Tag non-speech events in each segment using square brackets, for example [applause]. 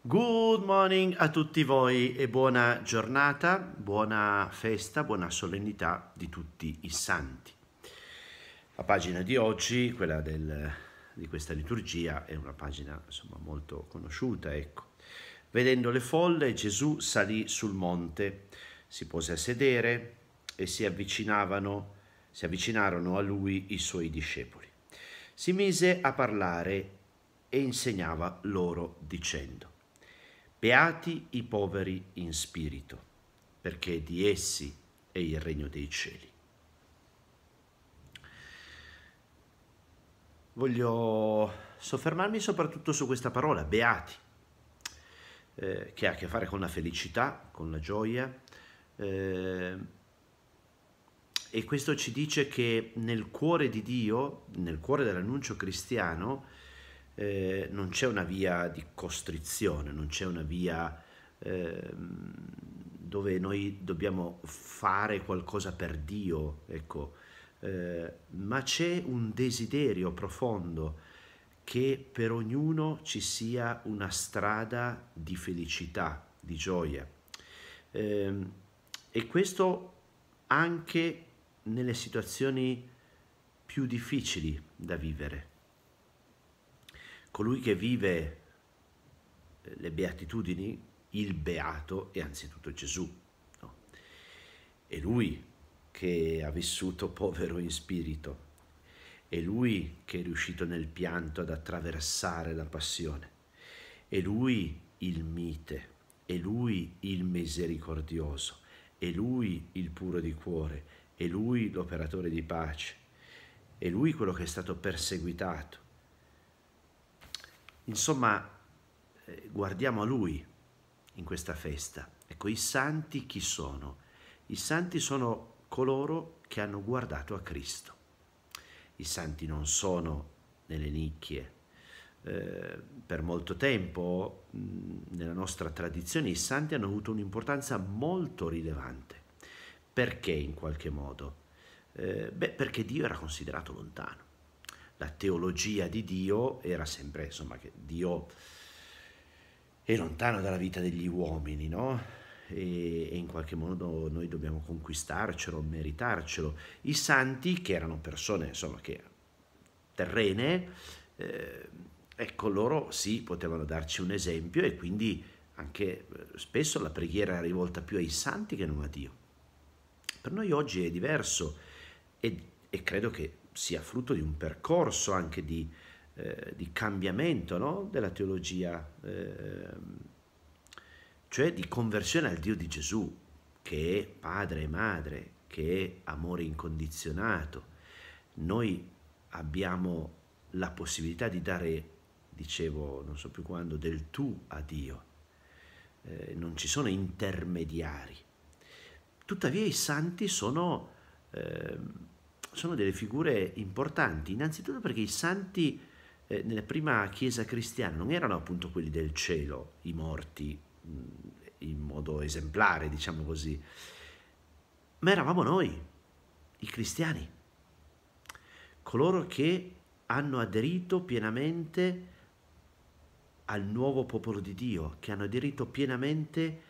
Good morning a tutti voi e buona giornata, buona festa, buona solennità di tutti i santi. La pagina di oggi, quella del, di questa liturgia, è una pagina insomma, molto conosciuta. Ecco. Vedendo le folle, Gesù salì sul monte, si pose a sedere e si, avvicinavano, si avvicinarono a lui i suoi discepoli. Si mise a parlare e insegnava loro dicendo Beati i poveri in spirito, perché di essi è il regno dei cieli. Voglio soffermarmi soprattutto su questa parola, beati, eh, che ha a che fare con la felicità, con la gioia, eh, e questo ci dice che nel cuore di Dio, nel cuore dell'annuncio cristiano, eh, non c'è una via di costrizione, non c'è una via eh, dove noi dobbiamo fare qualcosa per Dio, ecco, eh, ma c'è un desiderio profondo che per ognuno ci sia una strada di felicità, di gioia. Ehm, e questo anche nelle situazioni più difficili da vivere. Colui che vive eh, le beatitudini, il beato è anzitutto Gesù. No? È lui che ha vissuto povero in spirito, è lui che è riuscito nel pianto ad attraversare la passione, è lui il mite, è lui il misericordioso, è lui il puro di cuore, è lui l'operatore di pace, è lui quello che è stato perseguitato, Insomma, eh, guardiamo a Lui in questa festa. Ecco, i santi chi sono? I santi sono coloro che hanno guardato a Cristo. I santi non sono nelle nicchie. Eh, per molto tempo nella nostra tradizione i santi hanno avuto un'importanza molto rilevante. Perché in qualche modo? Eh, beh, perché Dio era considerato lontano la teologia di Dio era sempre insomma, che Dio è lontano dalla vita degli uomini, no? E, e in qualche modo noi dobbiamo conquistarcelo, meritarcelo. I santi, che erano persone insomma, che, terrene, eh, ecco loro sì potevano darci un esempio e quindi anche eh, spesso la preghiera era rivolta più ai santi che non a Dio. Per noi oggi è diverso e, e credo che sia frutto di un percorso anche di, eh, di cambiamento no? della teologia, eh, cioè di conversione al Dio di Gesù, che è padre e madre, che è amore incondizionato. Noi abbiamo la possibilità di dare, dicevo, non so più quando, del tu a Dio. Eh, non ci sono intermediari. Tuttavia i santi sono ehm, sono delle figure importanti, innanzitutto perché i santi eh, nella prima chiesa cristiana non erano appunto quelli del cielo, i morti mm, in modo esemplare, diciamo così, ma eravamo noi, i cristiani, coloro che hanno aderito pienamente al nuovo popolo di Dio, che hanno aderito pienamente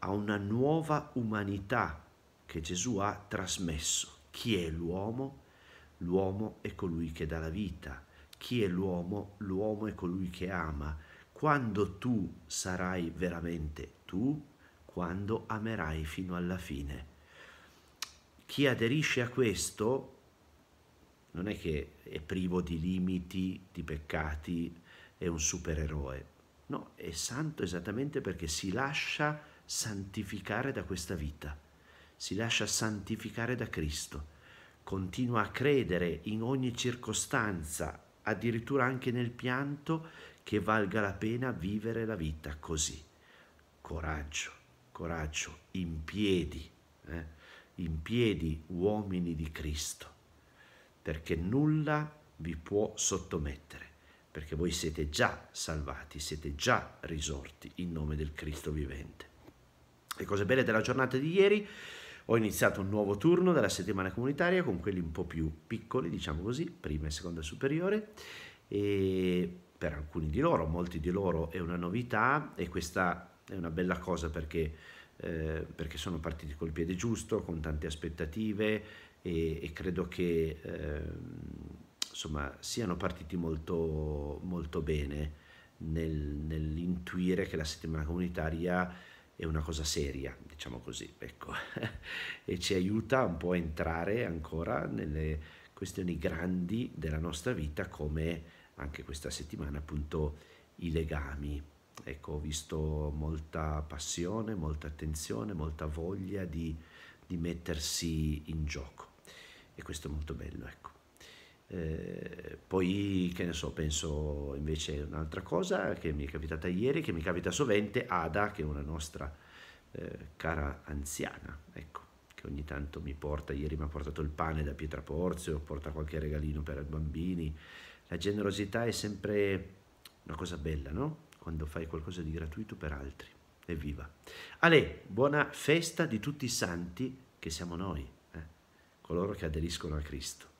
a una nuova umanità che Gesù ha trasmesso. Chi è l'uomo? L'uomo è colui che dà la vita. Chi è l'uomo? L'uomo è colui che ama. Quando tu sarai veramente tu, quando amerai fino alla fine. Chi aderisce a questo non è che è privo di limiti, di peccati, è un supereroe. No, è santo esattamente perché si lascia santificare da questa vita si lascia santificare da Cristo, continua a credere in ogni circostanza, addirittura anche nel pianto, che valga la pena vivere la vita così. Coraggio, coraggio, in piedi, eh? in piedi uomini di Cristo, perché nulla vi può sottomettere, perché voi siete già salvati, siete già risorti in nome del Cristo vivente. Le cose belle della giornata di ieri ho iniziato un nuovo turno della settimana comunitaria con quelli un po' più piccoli, diciamo così, prima e seconda superiore, e per alcuni di loro, molti di loro è una novità e questa è una bella cosa perché, eh, perché sono partiti col piede giusto, con tante aspettative e, e credo che eh, insomma, siano partiti molto, molto bene nel, nell'intuire che la settimana comunitaria è una cosa seria, diciamo così, ecco. [laughs] e ci aiuta un po' a entrare ancora nelle questioni grandi della nostra vita, come anche questa settimana appunto i legami. Ecco, ho visto molta passione, molta attenzione, molta voglia di, di mettersi in gioco e questo è molto bello, ecco. Eh, poi, che ne so, penso invece a un'altra cosa che mi è capitata ieri, che mi capita sovente, Ada, che è una nostra eh, cara anziana, ecco, che ogni tanto mi porta, ieri mi ha portato il pane da Pietra Porzio, porta qualche regalino per i bambini. La generosità è sempre una cosa bella, no? Quando fai qualcosa di gratuito per altri. Evviva. Ale, buona festa di tutti i santi che siamo noi, eh? coloro che aderiscono a Cristo.